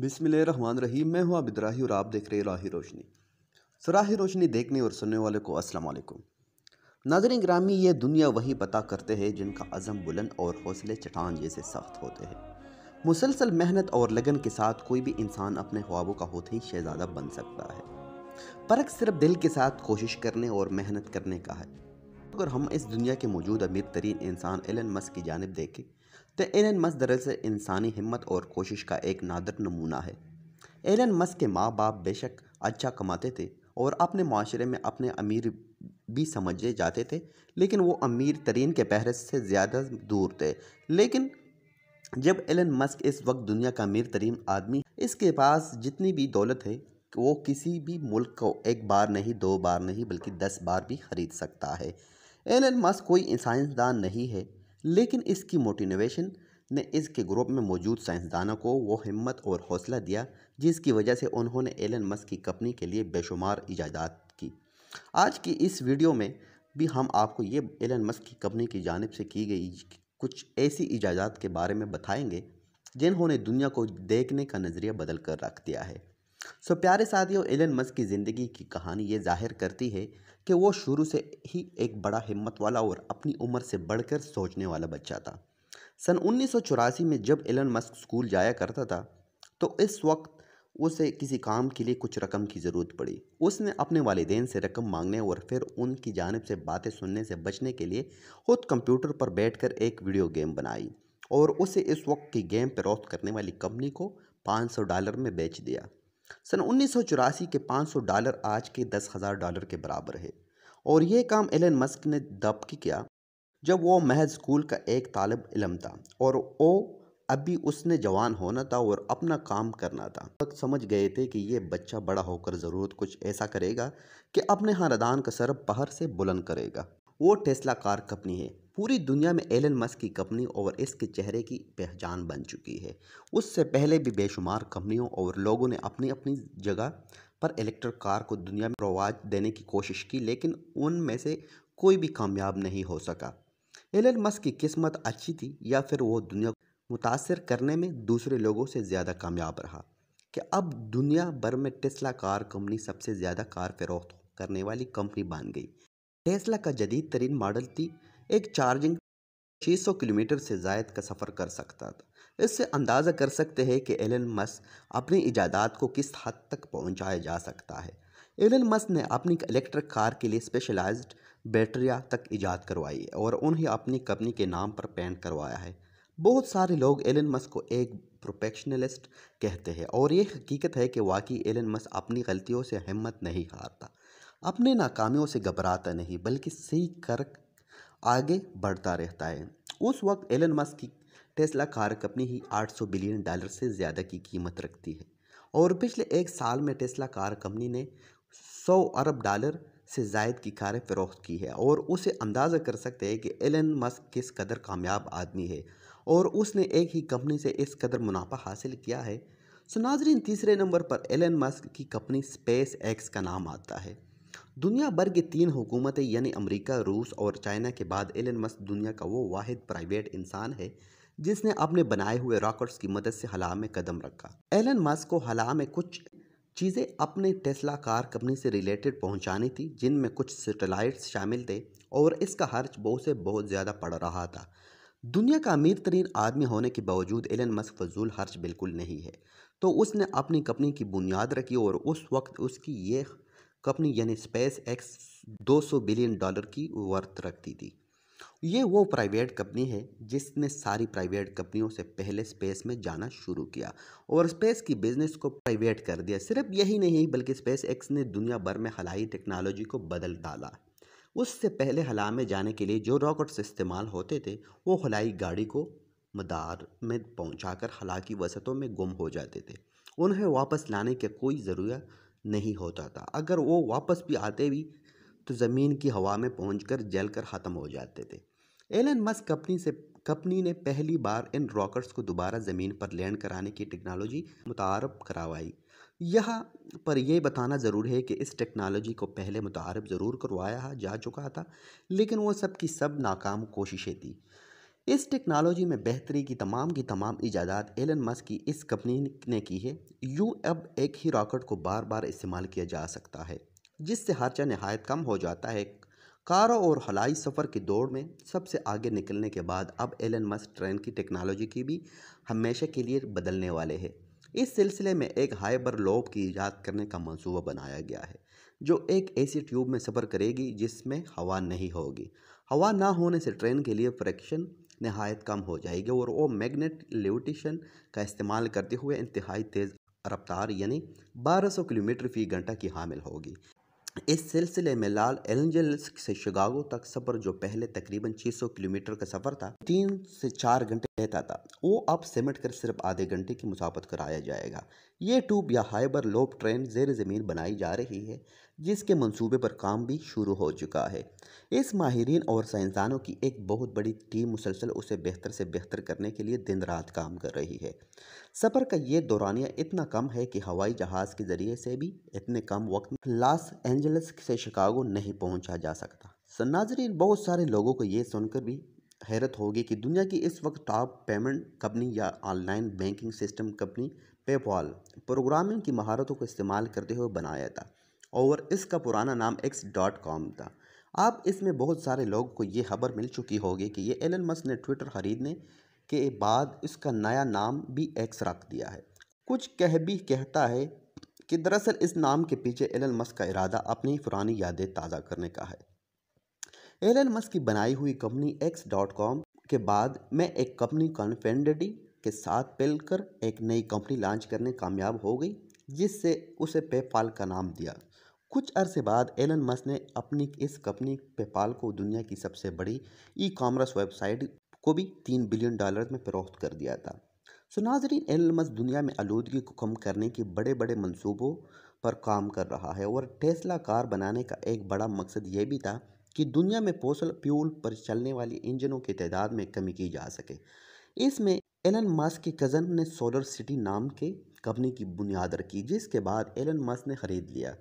बिस्मिल रहमान रहीम मैं हूं आबिद राही और आप देख रहे हैं राही रोशनी सराही रोशनी देखने और सुनने वाले को अस्सलाम वालेकुम नाजरीन ग्रामी ये दुनिया वही पता करते हैं जिनका अज़म बुलंद और हौसले चटान जैसे सख्त होते हैं मुसलसल मेहनत और लगन के साथ कोई भी इंसान अपने ख्वाबों का होते ही शहज़ादा बन सकता है फ़र्क सिर्फ दिल के साथ कोशिश करने और मेहनत करने का है अगर हम इस दुनिया के मौजूद अमीर तरीन इंसान एलन मस्क की जानब देखें तो एलन मस्क दरअसल इंसानी हिम्मत और कोशिश का एक नादर नमूना है एलन मस्क के माँ बाप बेशक अच्छा कमाते थे और अपने माशरे में अपने अमीर भी समझे जाते थे लेकिन वो अमीर तरीन के पहरस से ज़्यादा दूर थे लेकिन जब एलन मस्क इस वक्त दुनिया का अमीर तरीन आदमी इसके पास जितनी भी दौलत है वो किसी भी मुल्क को एक बार नहीं दो बार नहीं बल्कि दस बार भी ख़रीद सकता है एलन मस्क कोई साइंसदान नहीं है लेकिन इसकी मोटिवेशन ने इसके ग्रुप में मौजूद साइंसदानों को वो हिम्मत और हौसला दिया जिसकी वजह से उन्होंने एलन मस्क की कंपनी के लिए बेशुमार इजादात की आज की इस वीडियो में भी हम आपको ये एलन मस्क की कंपनी की जानब से की गई कुछ ऐसी इजादात के बारे में बताएंगे जिन्होंने दुनिया को देखने का नज़रिया बदल कर रख दिया है सो प्यारे साथियों एलन मस्क की ज़िंदगी की कहानी ये जाहिर करती है कि वो शुरू से ही एक बड़ा हिम्मत वाला और अपनी उम्र से बढ़कर सोचने वाला बच्चा था सन उन्नीस में जब एलन मस्क स्कूल जाया करता था तो इस वक्त उसे किसी काम के लिए कुछ रकम की ज़रूरत पड़ी उसने अपने वालदेन से रकम मांगने और फिर उनकी जानब से बातें सुनने से बचने के लिए खुद कंप्यूटर पर बैठकर एक वीडियो गेम बनाई और उसे इस वक्त की गेम पर करने वाली कंपनी को 500 डॉलर में बेच दिया सन उन्नीस के 500 डॉलर आज के दस हजार डॉलर के बराबर है और ये काम एलन मस्क ने दब के किया जब वो महज स्कूल का एक तालब इलम था और वो अभी उसने जवान होना था और अपना काम करना था वक्त समझ गए थे कि ये बच्चा बड़ा होकर ज़रूरत कुछ ऐसा करेगा कि अपने ख़ानदान का सर बाहर से बुलंद करेगा वो टेस्ला कार कंपनी है पूरी दुनिया में एलन मस्क की कंपनी और इसके चेहरे की पहचान बन चुकी है उससे पहले भी बेशुमार कंपनियों और लोगों ने अपनी अपनी जगह पर इलेक्ट्रिक कार को दुनिया में प्रवाज देने की कोशिश की लेकिन उनमें से कोई भी कामयाब नहीं हो सका एलन मस्क की किस्मत अच्छी थी या फिर वो दुनिया को मुतासर करने में दूसरे लोगों से ज़्यादा कामयाब रहा कि अब दुनिया भर में टेस्ला कार कंपनी सबसे ज़्यादा कार फरोख्त करने वाली कंपनी बन गई टेस्ला का जदीद तरीन मॉडल थी एक चार्जिंग 600 किलोमीटर से जायद का सफ़र कर सकता था इससे अंदाज़ा कर सकते हैं कि एलन मस अपनी इजादात को किस हद तक पहुंचाया जा सकता है एलन मस ने अपनी इलेक्ट्रिक कार के लिए स्पेशलाइज्ड बैटरिया तक ईजाद करवाई और उन्हें अपनी कंपनी के नाम पर पेंट करवाया है बहुत सारे लोग एलन मस को एक प्रोफेशनलिस्ट कहते हैं और ये हकीकत है कि वाकई एलन मस अपनी गलतियों से हिम्मत नहीं हारता अपने नाकामियों से घबराता नहीं बल्कि सीख कर आगे बढ़ता रहता है उस वक्त एलन मस्क की टेस्ला कार कंपनी ही 800 बिलियन डॉलर से ज़्यादा की कीमत रखती है और पिछले एक साल में टेस्ला कार कंपनी ने 100 अरब डॉलर से जायद की कारें फ़रोख्त की है और उसे अंदाज़ा कर सकते हैं कि एलन मस्क किस कदर कामयाब आदमी है और उसने एक ही कंपनी से इस कदर मुनाफा हासिल किया है सो नाजरीन तीसरे नंबर पर एलन मस्क की कंपनी स्पेस एक्स का नाम आता है दुनिया भर की तीन हुकूमतें यानी अमेरिका रूस और चाइना के बाद एलन मस्क दुनिया का वो वाहिद प्राइवेट इंसान है जिसने अपने बनाए हुए रॉकेट्स की मदद से हला में कदम रखा एलन मस्क को हला में कुछ चीज़ें अपने टेस्ला कार कंपनी से रिलेटेड पहुंचानी थी जिनमें कुछ सेटेलाइट्स शामिल थे और इसका खर्च बहुत से बहुत ज़्यादा पड़ रहा था दुनिया का अमीर तरीन आदमी होने के बावजूद एलन मस्क फजूल खर्च बिल्कुल नहीं है तो उसने अपनी कंपनी की बुनियाद रखी और उस वक्त उसकी ये कंपनी यानी स्पेस एक्स दो बिलियन डॉलर की वर्थ रखती थी ये वो प्राइवेट कंपनी है जिसने सारी प्राइवेट कंपनियों से पहले स्पेस में जाना शुरू किया और स्पेस की बिजनेस को प्राइवेट कर दिया सिर्फ यही नहीं बल्कि स्पेस एक्स ने दुनिया भर में हलाई टेक्नोलॉजी को बदल डाला उससे पहले हला में जाने के लिए जो रॉकेट्स इस्तेमाल होते थे वो हलाई गाड़ी को मदार में पहुंचाकर हला की वसतों में गुम हो जाते थे उन्हें वापस लाने की कोई ज़रूरत नहीं होता था अगर वो वापस भी आते भी तो ज़मीन की हवा में पहुँच कर जल कर ख़त्म हो जाते थे एलन मस्क कंपनी से कंपनी ने पहली बार इन रॉकेट्स को दोबारा ज़मीन पर लैंड कराने की टेक्नोलॉजी मुतारब करवाई यहाँ पर यह बताना ज़रूर है कि इस टेक्नोलॉजी को पहले मुतारब ज़रूर करवाया जा चुका था लेकिन वो सब की सब नाकाम कोशिशें थी इस टेक्नोलॉजी में बेहतरी की तमाम की तमाम इजादात एलन मस्क की इस कंपनी ने की है यू अब एक ही रॉकेट को बार बार इस्तेमाल किया जा सकता है जिससे खर्चा नहायत कम हो जाता है कारों और हलाई सफ़र की दौड़ में सबसे आगे निकलने के बाद अब एलन मस्क ट्रेन की टेक्नोलॉजी की भी हमेशा के लिए बदलने वाले है इस सिलसिले में एक हाइबर लोब की ईजाद करने का मनसूबा बनाया गया है जो एक ऐसी ट्यूब में सफ़र करेगी जिसमें हवा नहीं होगी हवा ना होने से ट्रेन के लिए फ्रैक्शन नहायत कम हो जाएगी और वो मैग्नेट लेविटेशन का इस्तेमाल करते हुए इंतहाई तेज़ रफ्तार यानी 1200 किलोमीटर फ़ी घंटा की हामिल होगी इस सिलसिले में लाल एंजल्स से शिकागो तक सफ़र जो पहले तकरीबन 600 किलोमीटर का सफ़र था तीन से चार घंटे कहता था वो अब सिमट कर सिर्फ आधे घंटे की मुसाफत कराया जाएगा ये टूब या हाइबर लोप ट्रेन जेर ज़मीन बनाई जा रही है जिसके मंसूबे पर काम भी शुरू हो चुका है इस माहरीन और साइंसदानों की एक बहुत बड़ी टीम मुसलसल उसे बेहतर से बेहतर करने के लिए दिन रात काम कर रही है सफ़र का ये दौरानिया इतना कम है कि हवाई जहाज़ के ज़रिए से भी इतने कम वक्त में लॉस एंजल्स से शिकागो नहीं पहुँचा जा सकता नाजरीन बहुत सारे लोगों को ये सुनकर भी हैरत होगी कि दुनिया की इस वक्त टॉप पेमेंट कंपनी या online banking system company PayPal programming की महारतों को इस्तेमाल करते हुए बनाया था और इसका पुराना नाम एक्स डॉट कॉम था आप इसमें बहुत सारे लोग को ये खबर मिल चुकी होगी कि ये एलन मस्क ने ट्विटर खरीदने के बाद इसका नया नाम भी एक्स रख दिया है कुछ कह भी कहता है कि दरअसल इस नाम के पीछे एलन मस्क का इरादा अपनी पुरानी यादें ताज़ा करने का है एलन मस्क की बनाई हुई कंपनी एक्स डॉट कॉम के बाद मैं एक कंपनी कॉन्फेंडी के साथ मिलकर एक नई कंपनी लॉन्च करने कामयाब हो गई जिससे उसे पेपाल का नाम दिया कुछ अरसे बाद एलन मस्क ने अपनी इस कंपनी पेपाल को दुनिया की सबसे बड़ी ई कॉमर्स वेबसाइट को भी तीन बिलियन डॉलर में फरोख्त कर दिया था सुनाजरीन एलन मस्क दुनिया में आलूदगी को कम करने के बड़े बड़े मंसूबों पर काम कर रहा है और टेस्ला कार बनाने का एक बड़ा मकसद ये भी था कि दुनिया में फोसल फ्यूल पर चलने वाली इंजनों की तादाद में कमी की जा सके इसमें एलन मस्क के कज़न ने सोलर सिटी नाम के कंपनी की बुनियाद रखी जिसके बाद एलन मस्क ने ख़रीद लिया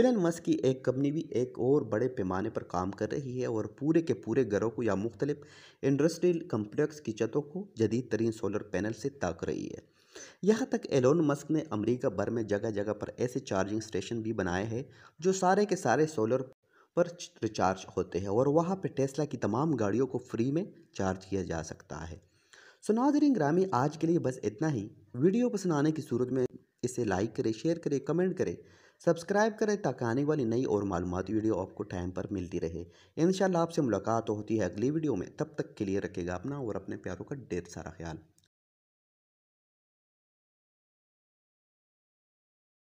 एलन मस्क की एक कंपनी भी एक और बड़े पैमाने पर काम कर रही है और पूरे के पूरे घरों को या मुख्तलिफ इंडस्ट्रियल कम्प्लेक्स की छतों को जदीद तरीन सोलर पैनल से ताक रही है यहाँ तक एलोन मस्क ने अमरीका भर में जगह जगह पर ऐसे चार्जिंग स्टेशन भी बनाए हैं जो सारे के सारे सोलर पर रिचार्ज होते हैं और वहाँ पे टेस्ला की तमाम गाड़ियों को फ्री में चार्ज किया जा सकता है सो ग्रामी आज के लिए बस इतना ही वीडियो पसंद आने की सूरत में इसे लाइक करें शेयर करें कमेंट करें सब्सक्राइब करें ताकि आने वाली नई और मालूमती वीडियो आपको टाइम पर मिलती रहे इन आपसे मुलाकात होती है अगली वीडियो में तब तक के लिए रखेगा अपना और अपने प्यारों का ढेर सारा ख्याल